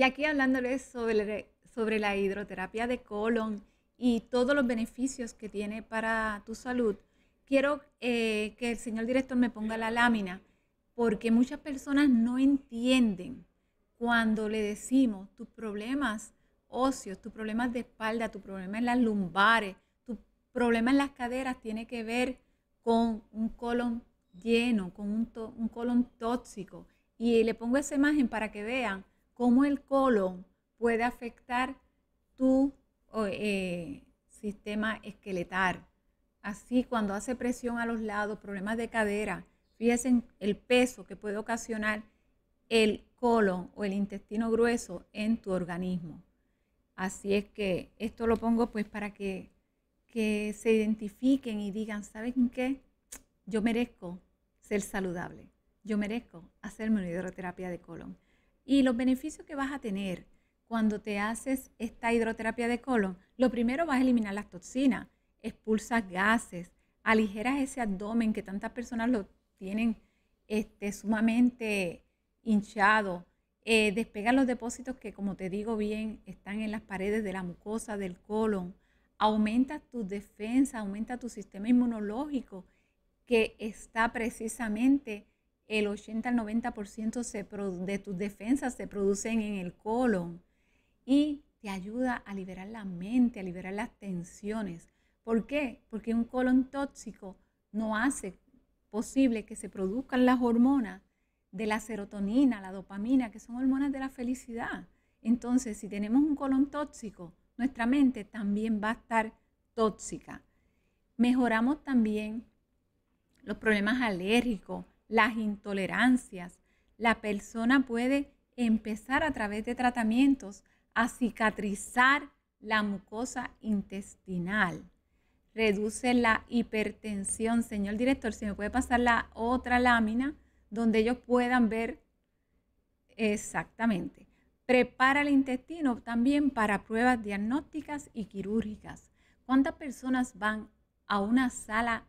Y aquí hablándoles sobre, sobre la hidroterapia de colon y todos los beneficios que tiene para tu salud, quiero eh, que el señor director me ponga la lámina, porque muchas personas no entienden cuando le decimos tus problemas óseos, tus problemas de espalda, tu problema en las lumbares, tu problema en las caderas tiene que ver con un colon lleno, con un, un colon tóxico. Y le pongo esa imagen para que vean cómo el colon puede afectar tu eh, sistema esqueletal. Así cuando hace presión a los lados, problemas de cadera, fíjense el peso que puede ocasionar el colon o el intestino grueso en tu organismo. Así es que esto lo pongo pues para que, que se identifiquen y digan, ¿saben qué? Yo merezco ser saludable. Yo merezco hacerme una hidroterapia de colon. Y los beneficios que vas a tener cuando te haces esta hidroterapia de colon, lo primero vas a eliminar las toxinas, expulsas gases, aligeras ese abdomen que tantas personas lo tienen este, sumamente hinchado, eh, despegas los depósitos que, como te digo bien, están en las paredes de la mucosa, del colon, aumentas tu defensa, aumenta tu sistema inmunológico que está precisamente el 80 al 90% de tus defensas se producen en el colon y te ayuda a liberar la mente, a liberar las tensiones. ¿Por qué? Porque un colon tóxico no hace posible que se produzcan las hormonas de la serotonina, la dopamina, que son hormonas de la felicidad. Entonces, si tenemos un colon tóxico, nuestra mente también va a estar tóxica. Mejoramos también los problemas alérgicos, las intolerancias. La persona puede empezar a través de tratamientos a cicatrizar la mucosa intestinal. Reduce la hipertensión. Señor director, si me puede pasar la otra lámina donde ellos puedan ver exactamente. Prepara el intestino también para pruebas diagnósticas y quirúrgicas. ¿Cuántas personas van a una sala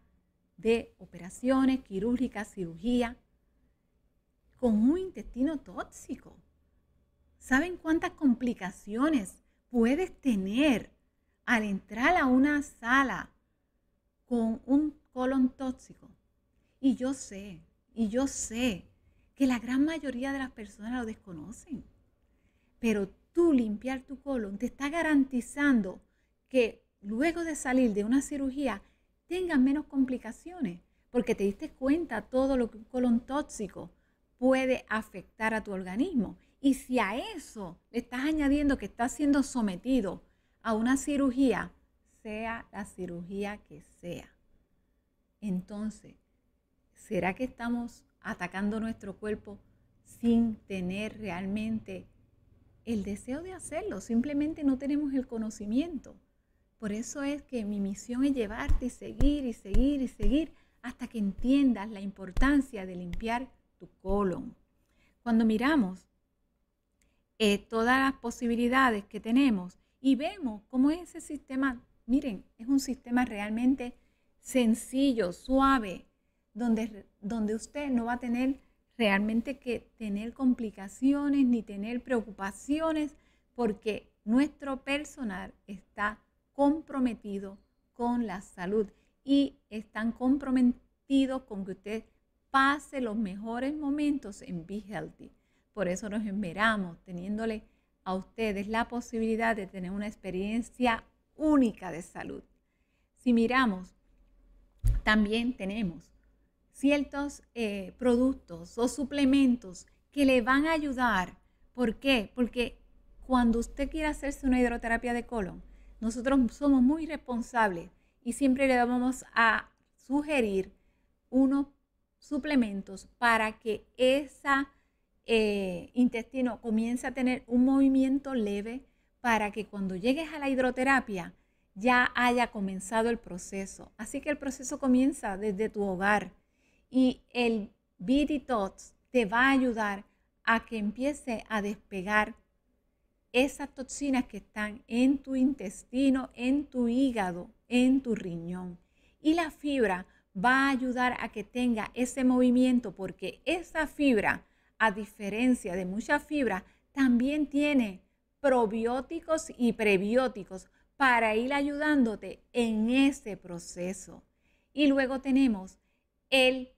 de operaciones quirúrgicas, cirugía, con un intestino tóxico. ¿Saben cuántas complicaciones puedes tener al entrar a una sala con un colon tóxico? Y yo sé, y yo sé que la gran mayoría de las personas lo desconocen. Pero tú limpiar tu colon te está garantizando que luego de salir de una cirugía tengas menos complicaciones, porque te diste cuenta todo lo que un colon tóxico puede afectar a tu organismo. Y si a eso le estás añadiendo que estás siendo sometido a una cirugía, sea la cirugía que sea, entonces, ¿será que estamos atacando nuestro cuerpo sin tener realmente el deseo de hacerlo? Simplemente no tenemos el conocimiento. Por eso es que mi misión es llevarte y seguir y seguir y seguir hasta que entiendas la importancia de limpiar tu colon. Cuando miramos eh, todas las posibilidades que tenemos y vemos cómo ese sistema, miren, es un sistema realmente sencillo, suave, donde, donde usted no va a tener realmente que tener complicaciones ni tener preocupaciones porque nuestro personal está comprometido con la salud y están comprometidos con que usted pase los mejores momentos en Be Healthy. Por eso nos esmeramos teniéndole a ustedes la posibilidad de tener una experiencia única de salud. Si miramos, también tenemos ciertos eh, productos o suplementos que le van a ayudar. ¿Por qué? Porque cuando usted quiera hacerse una hidroterapia de colon, nosotros somos muy responsables y siempre le vamos a sugerir unos suplementos para que ese eh, intestino comience a tener un movimiento leve para que cuando llegues a la hidroterapia ya haya comenzado el proceso. Así que el proceso comienza desde tu hogar y el BDTOTS te va a ayudar a que empiece a despegar esas toxinas que están en tu intestino, en tu hígado, en tu riñón. Y la fibra va a ayudar a que tenga ese movimiento porque esa fibra, a diferencia de muchas fibras, también tiene probióticos y prebióticos para ir ayudándote en ese proceso. Y luego tenemos el,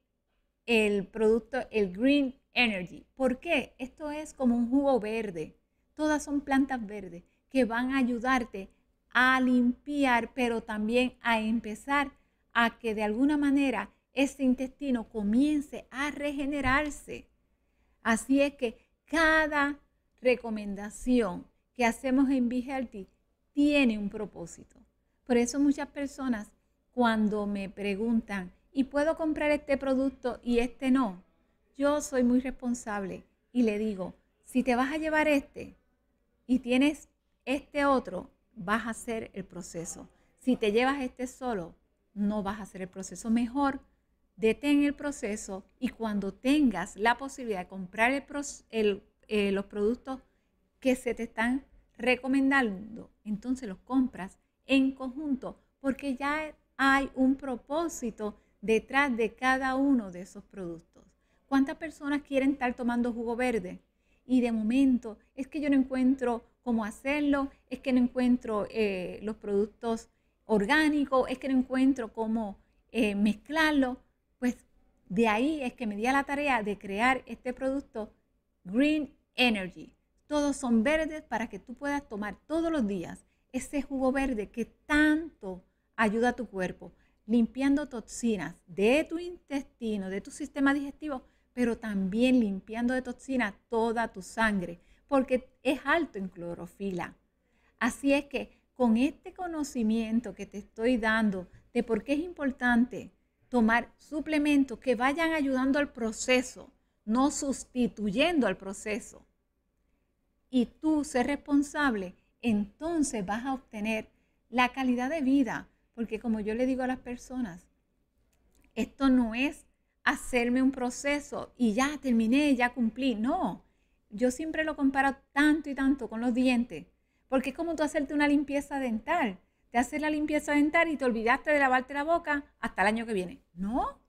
el producto, el Green Energy. ¿Por qué? Esto es como un jugo verde Todas son plantas verdes que van a ayudarte a limpiar, pero también a empezar a que de alguna manera ese intestino comience a regenerarse. Así es que cada recomendación que hacemos en Be Healthy tiene un propósito. Por eso muchas personas cuando me preguntan, ¿y puedo comprar este producto y este no? Yo soy muy responsable y le digo, si te vas a llevar este, y tienes este otro, vas a hacer el proceso. Si te llevas este solo, no vas a hacer el proceso. Mejor detén el proceso y cuando tengas la posibilidad de comprar eh, los productos que se te están recomendando, entonces los compras en conjunto porque ya hay un propósito detrás de cada uno de esos productos. ¿Cuántas personas quieren estar tomando jugo verde? y de momento es que yo no encuentro cómo hacerlo, es que no encuentro eh, los productos orgánicos, es que no encuentro cómo eh, mezclarlo, pues de ahí es que me di a la tarea de crear este producto Green Energy. Todos son verdes para que tú puedas tomar todos los días ese jugo verde que tanto ayuda a tu cuerpo, limpiando toxinas de tu intestino, de tu sistema digestivo, pero también limpiando de toxina toda tu sangre, porque es alto en clorofila. Así es que con este conocimiento que te estoy dando de por qué es importante tomar suplementos que vayan ayudando al proceso, no sustituyendo al proceso, y tú ser responsable, entonces vas a obtener la calidad de vida, porque como yo le digo a las personas, esto no es hacerme un proceso y ya terminé, ya cumplí. No, yo siempre lo comparo tanto y tanto con los dientes, porque es como tú hacerte una limpieza dental. Te haces la limpieza dental y te olvidaste de lavarte la boca hasta el año que viene. No,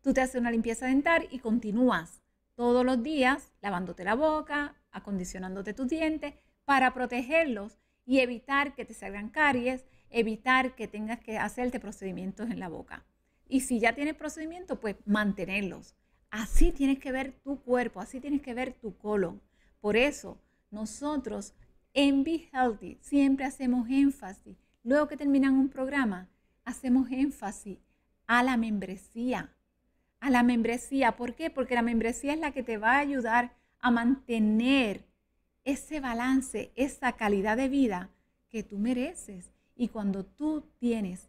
tú te haces una limpieza dental y continúas todos los días lavándote la boca, acondicionándote tus dientes para protegerlos y evitar que te salgan caries, evitar que tengas que hacerte procedimientos en la boca. Y si ya tienes procedimiento, pues mantenerlos. Así tienes que ver tu cuerpo, así tienes que ver tu colon. Por eso nosotros en Be Healthy siempre hacemos énfasis. Luego que terminan un programa, hacemos énfasis a la membresía. A la membresía. ¿Por qué? Porque la membresía es la que te va a ayudar a mantener ese balance, esa calidad de vida que tú mereces. Y cuando tú tienes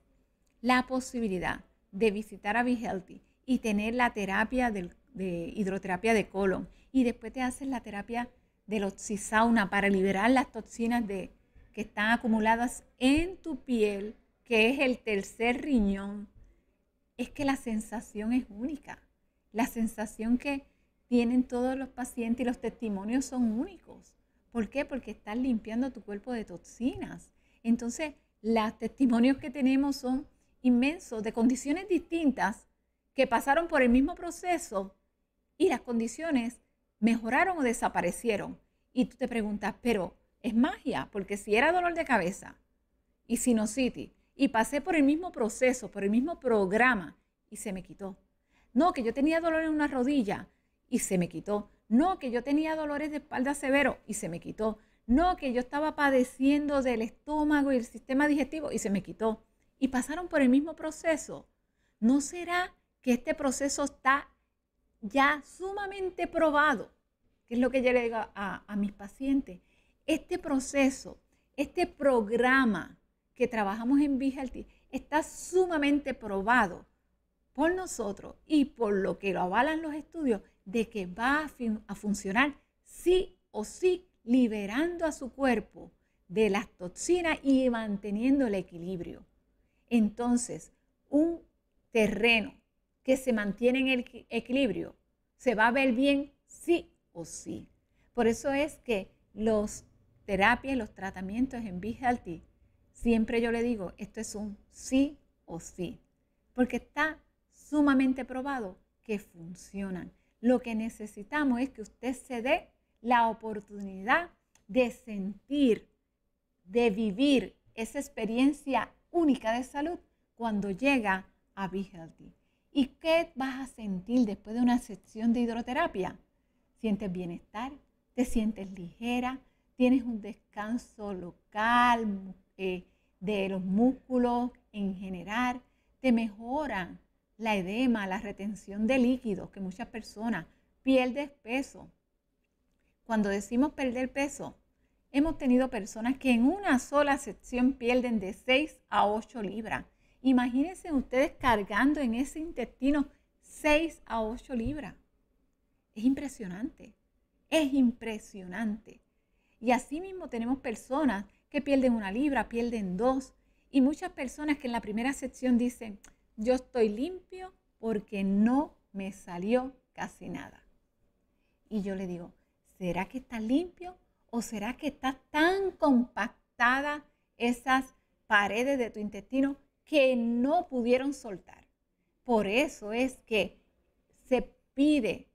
la posibilidad de visitar a Be Healthy y tener la terapia de hidroterapia de colon. Y después te haces la terapia del oxisauna para liberar las toxinas de, que están acumuladas en tu piel, que es el tercer riñón. Es que la sensación es única. La sensación que tienen todos los pacientes y los testimonios son únicos. ¿Por qué? Porque estás limpiando tu cuerpo de toxinas. Entonces, los testimonios que tenemos son inmenso de condiciones distintas que pasaron por el mismo proceso y las condiciones mejoraron o desaparecieron. Y tú te preguntas, pero es magia, porque si era dolor de cabeza y sinusitis y pasé por el mismo proceso, por el mismo programa y se me quitó. No, que yo tenía dolor en una rodilla y se me quitó. No, que yo tenía dolores de espalda severo y se me quitó. No, que yo estaba padeciendo del estómago y el sistema digestivo y se me quitó y pasaron por el mismo proceso. ¿No será que este proceso está ya sumamente probado? Que es lo que yo le digo a, mis pacientes. Este proceso, este programa que trabajamos en Vijalti está sumamente probado por nosotros y por lo que lo avalan los estudios de que va a funcionar sí o sí, liberando a su cuerpo de las toxinas y manteniendo el equilibrio. Entonces, un terreno que se mantiene en el equilibrio se va a ver bien sí o sí. Por eso es que los terapias, los tratamientos en Be Healthy, siempre yo le digo, esto es un sí o sí, porque está sumamente probado que funcionan. Lo que necesitamos es que usted se dé la oportunidad de sentir, de vivir esa experiencia única de salud cuando llega a Be Healthy. ¿Y qué vas a sentir después de una sesión de hidroterapia? Sientes bienestar, te sientes ligera, tienes un descanso local eh, de los músculos en general, te mejora la edema, la retención de líquidos que muchas personas pierden peso. Cuando decimos perder peso, Hemos tenido personas que en una sola sección pierden de 6 a 8 libras. Imagínense ustedes cargando en ese intestino 6 a 8 libras. Es impresionante, es impresionante. Y así mismo tenemos personas que pierden una libra, pierden dos. Y muchas personas que en la primera sección dicen, yo estoy limpio porque no me salió casi nada. Y yo le digo, ¿será que está limpio ¿O será que está tan compactada esas paredes de tu intestino que no pudieron soltar? Por eso es que se pide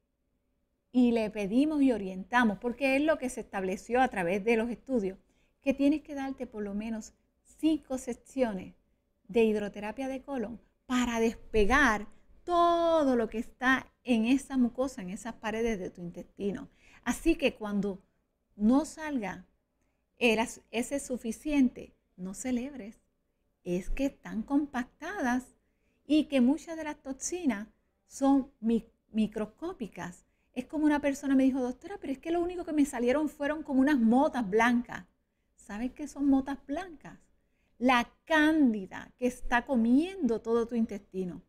y le pedimos y orientamos, porque es lo que se estableció a través de los estudios, que tienes que darte por lo menos cinco secciones de hidroterapia de colon para despegar todo lo que está en esa mucosa, en esas paredes de tu intestino. Así que cuando no salga, ese es suficiente, no celebres. Es que están compactadas y que muchas de las toxinas son microscópicas. Es como una persona me dijo, doctora, pero es que lo único que me salieron fueron como unas motas blancas. ¿Sabes qué son motas blancas? La cándida que está comiendo todo tu intestino.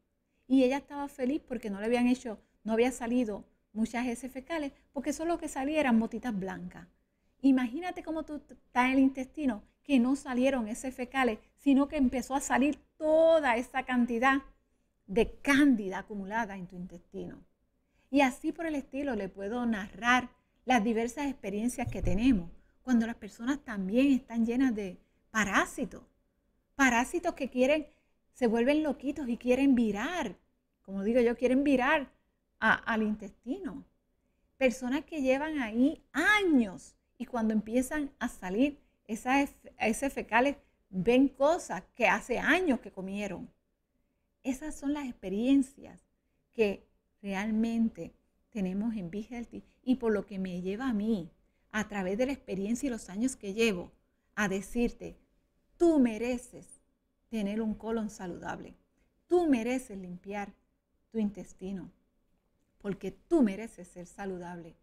Y ella estaba feliz porque no le habían hecho, no había salido muchas heces fecales, porque solo que salieran motitas blancas. Imagínate cómo tú está el intestino, que no salieron heces fecales, sino que empezó a salir toda esa cantidad de cándida acumulada en tu intestino. Y así por el estilo le puedo narrar las diversas experiencias que tenemos cuando las personas también están llenas de parásitos. Parásitos que quieren, se vuelven loquitos y quieren virar. Como digo yo, quieren virar al intestino. Personas que llevan ahí años y cuando empiezan a salir esas, fecales ven cosas que hace años que comieron. Esas son las experiencias que realmente tenemos en Be y por lo que me lleva a mí, a través de la experiencia y los años que llevo, a decirte, tú mereces tener un colon saludable, tú mereces limpiar tu intestino, porque tú mereces ser saludable.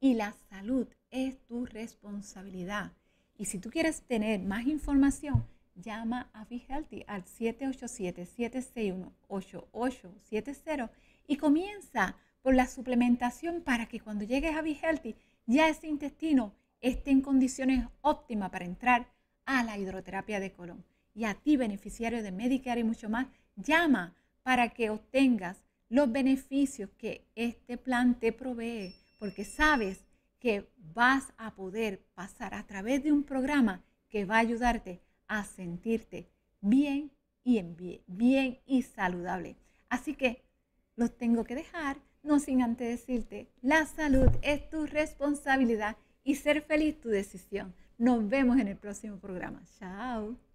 Y la salud es tu responsabilidad. Y si tú quieres tener más información, llama a Be Healthy al 787-761-8870 y comienza por la suplementación para que cuando llegues a Be Healthy ya ese intestino esté en condiciones óptimas para entrar a la hidroterapia de colon. Y a ti, beneficiario de Medicare y mucho más, llama para que obtengas los beneficios que este plan te provee, porque sabes que vas a poder pasar a través de un programa que va a ayudarte a sentirte bien y bien, bien y saludable. Así que los tengo que dejar, no sin antes decirte, la salud es tu responsabilidad y ser feliz tu decisión. Nos vemos en el próximo programa. Chao.